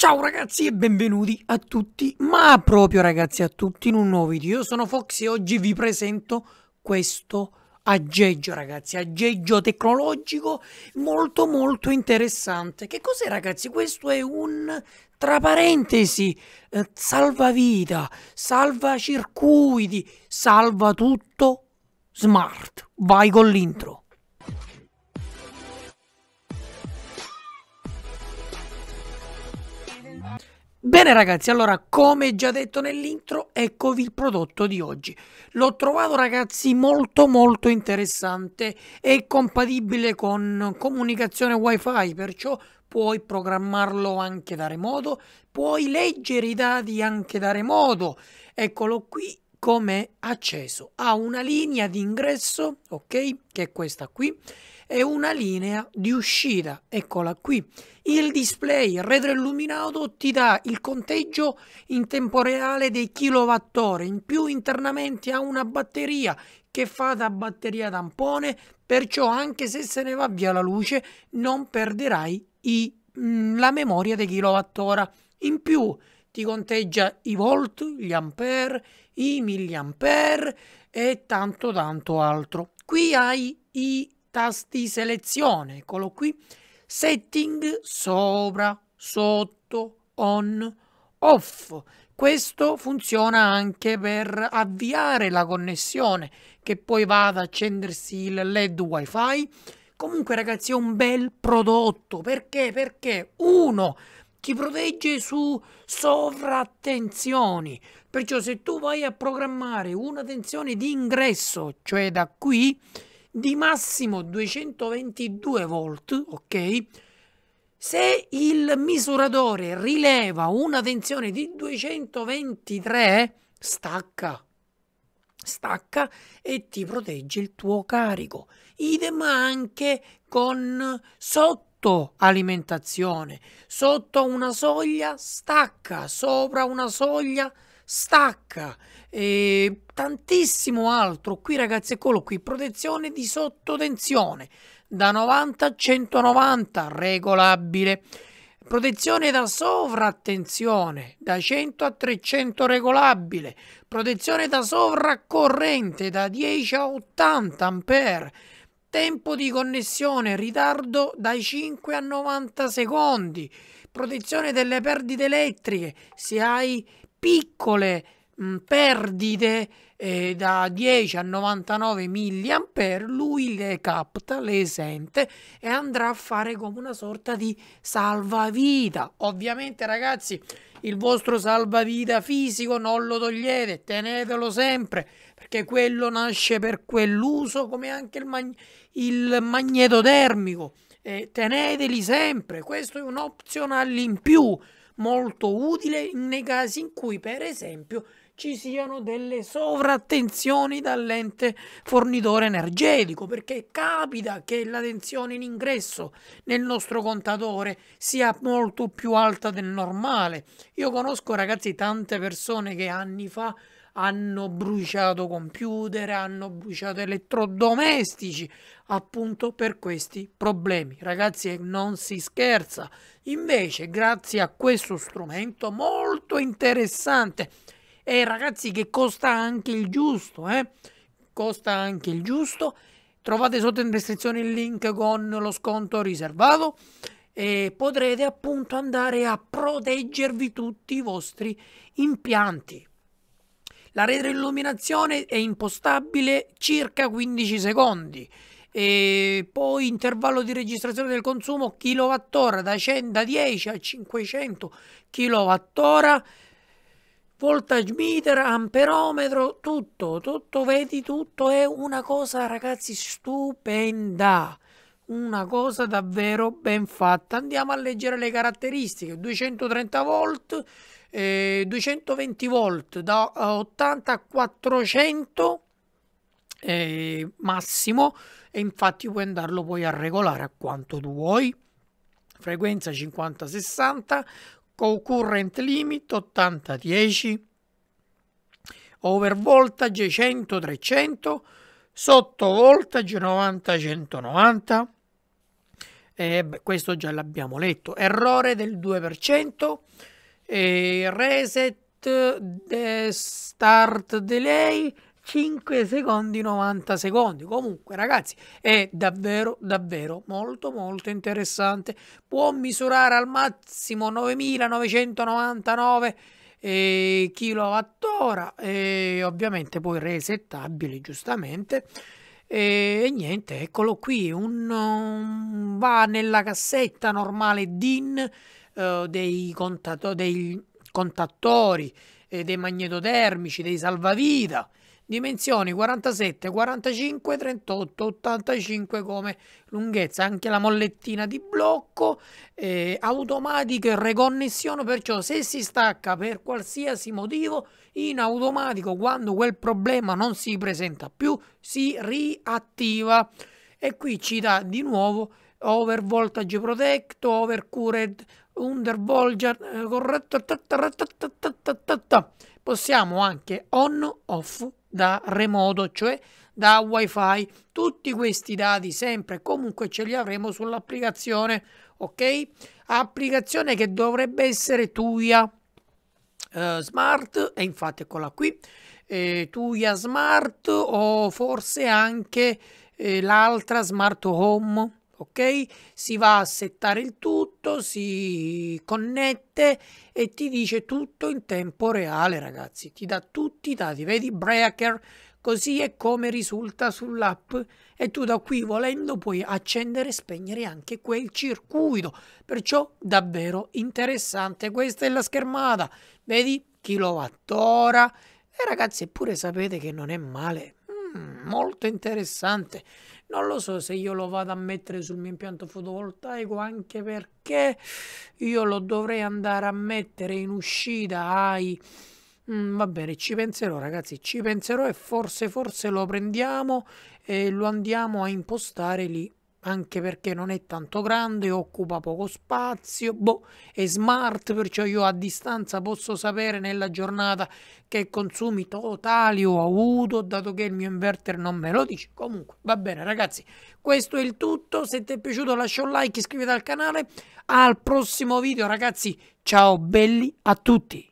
Ciao ragazzi e benvenuti a tutti, ma proprio ragazzi a tutti in un nuovo video. Io sono Fox e oggi vi presento questo aggeggio ragazzi, aggeggio tecnologico molto molto interessante. Che cos'è ragazzi? Questo è un, tra parentesi, eh, salvavita, salva circuiti, salva tutto smart. Vai con l'intro. Bene ragazzi, allora come già detto nell'intro, eccovi il prodotto di oggi. L'ho trovato ragazzi molto molto interessante, è compatibile con comunicazione wifi, perciò puoi programmarlo anche da remoto, puoi leggere i dati anche da remoto. Eccolo qui, come acceso ha una linea di ingresso ok che è questa qui e una linea di uscita eccola qui il display retroilluminato ti dà il conteggio in tempo reale dei kilowattora in più internamente ha una batteria che fa da batteria tampone perciò anche se se ne va via la luce non perderai i, mh, mm, la memoria dei kilowattora in più ti conteggia i volt, gli ampere, i milliampere e tanto tanto altro. Qui hai i tasti selezione, eccolo qui, setting sopra, sotto, on, off. Questo funziona anche per avviare la connessione che poi va ad accendersi il LED wifi. Comunque ragazzi è un bel prodotto perché? Perché uno ti protegge su sovrattenzioni. Perciò se tu vai a programmare una tensione di ingresso, cioè da qui, di massimo 222 volt, ok? Se il misuratore rileva una tensione di 223, stacca, stacca e ti protegge il tuo carico. Idem anche con sotto sotto alimentazione, sotto una soglia stacca, sopra una soglia stacca e tantissimo altro. Qui ragazzi, eccolo qui, protezione di sottotensione da 90 a 190 regolabile. Protezione da sovrattensione da 100 a 300 regolabile. Protezione da sovraccorrente da 10 a 80 ampere Tempo di connessione, ritardo dai 5 a 90 secondi, protezione delle perdite elettriche, se hai piccole Mm, perdite eh, da 10 a 99 mA, lui le capta, le sente e andrà a fare come una sorta di salvavita. Ovviamente ragazzi il vostro salvavita fisico non lo togliete, tenetelo sempre perché quello nasce per quell'uso come anche il, mag il magneto termico. teneteli sempre, questo è un optional in più molto utile nei casi in cui per esempio ci siano delle sovrattenzioni dall'ente fornitore energetico, perché capita che la tensione in ingresso nel nostro contatore sia molto più alta del normale. Io conosco ragazzi tante persone che anni fa hanno bruciato computer, hanno bruciato elettrodomestici, appunto per questi problemi. Ragazzi, non si scherza. Invece, grazie a questo strumento molto interessante e ragazzi che costa anche il giusto, eh? Costa anche il giusto. Trovate sotto in descrizione il link con lo sconto riservato e potrete appunto andare a proteggervi tutti i vostri impianti. La retroilluminazione è impostabile circa 15 secondi e poi intervallo di registrazione del consumo kilowattora da 100 10 a 500 kilowattora voltage meter, amperometro, tutto, tutto, vedi, tutto è una cosa, ragazzi, stupenda. Una cosa davvero ben fatta. Andiamo a leggere le caratteristiche. 230 volt, eh, 220 volt da 80 eh, a 400 eh, massimo e infatti puoi andarlo poi a regolare a quanto tu vuoi frequenza 50-60 concurrent limit 80-10, over voltage 100-300, sotto voltage 90-190, eh, questo già l'abbiamo letto, errore del 2%, eh, reset eh, start delay 5 secondi 90 secondi. Comunque, ragazzi, è davvero, davvero molto, molto interessante. Può misurare al massimo 9999 eh, kWh e ovviamente poi resettabile giustamente. E, niente, eccolo qui, un, va nella cassetta normale DIN uh, eh, dei, contato, dei contattori, eh, dei magnetotermici, dei salvavita dimensioni 47, 45, 38, 85 come lunghezza, anche la mollettina di blocco, eh, automatico e reconnessione, perciò se si stacca per qualsiasi motivo, in automatico quando quel problema non si presenta più, si riattiva. E qui ci dà di nuovo over voltage protect, overcured, undervoltage, eh, corretto, possiamo anche on off da remoto, cioè da wifi. Tutti questi dati sempre comunque ce li avremo sull'applicazione, ok? Applicazione che dovrebbe essere Tuya uh, Smart e infatti eccola qui. Eh, Tuya Smart o forse anche eh, l'altra Smart Home ok? Si va a settare il tutto, si connette e ti dice tutto in tempo reale, ragazzi. Ti dà tutti i dati, vedi Breaker, così è come risulta sull'app e tu da qui volendo puoi accendere e spegnere anche quel circuito. Perciò davvero interessante. Questa è la schermata, vedi? Kilowattora. E ragazzi, eppure sapete che non è male Mm, molto interessante. Non lo so se io lo vado a mettere sul mio impianto fotovoltaico anche perché io lo dovrei andare a mettere in uscita ai... Mm, va bene, ci penserò ragazzi, ci penserò e forse forse lo prendiamo e lo andiamo a impostare lì anche perché non è tanto grande, occupa poco spazio, boh, è smart, perciò io a distanza posso sapere nella giornata che consumi totali ho avuto, dato che il mio inverter non me lo dice. Comunque, va bene ragazzi, questo è il tutto, se ti è piaciuto lascia un like, iscriviti al canale, al prossimo video ragazzi, ciao belli a tutti!